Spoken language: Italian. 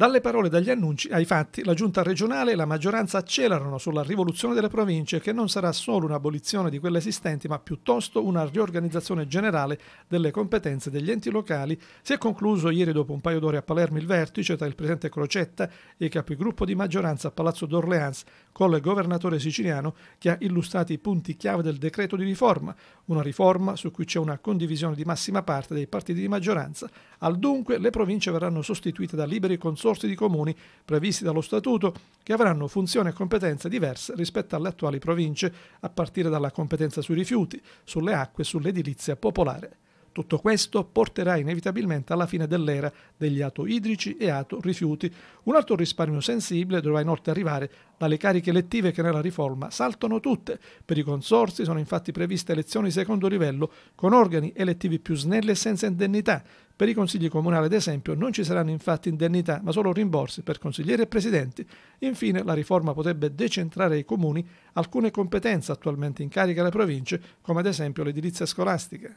Dalle parole e dagli annunci ai fatti, la giunta regionale e la maggioranza accelerano sulla rivoluzione delle province che non sarà solo un'abolizione di quelle esistenti, ma piuttosto una riorganizzazione generale delle competenze degli enti locali. Si è concluso ieri dopo un paio d'ore a Palermo il vertice tra il presidente Crocetta e i capigruppo di maggioranza a Palazzo d'Orleans con il governatore siciliano che ha illustrato i punti chiave del decreto di riforma, una riforma su cui c'è una condivisione di massima parte dei partiti di maggioranza. Al dunque le province verranno sostituite da liberi consorzi consorti di comuni previsti dallo Statuto, che avranno funzioni e competenze diverse rispetto alle attuali province, a partire dalla competenza sui rifiuti, sulle acque e sull'edilizia popolare. Tutto questo porterà inevitabilmente alla fine dell'era degli ato idrici e ato rifiuti. Un altro risparmio sensibile dovrà inoltre arrivare dalle cariche elettive che nella riforma saltano tutte. Per i consorsi sono infatti previste elezioni di secondo livello con organi elettivi più snelli e senza indennità, per i consigli comunali, ad esempio, non ci saranno infatti indennità, ma solo rimborsi per consiglieri e presidenti. Infine, la riforma potrebbe decentrare ai comuni alcune competenze attualmente in carica alle province, come ad esempio l'edilizia scolastica.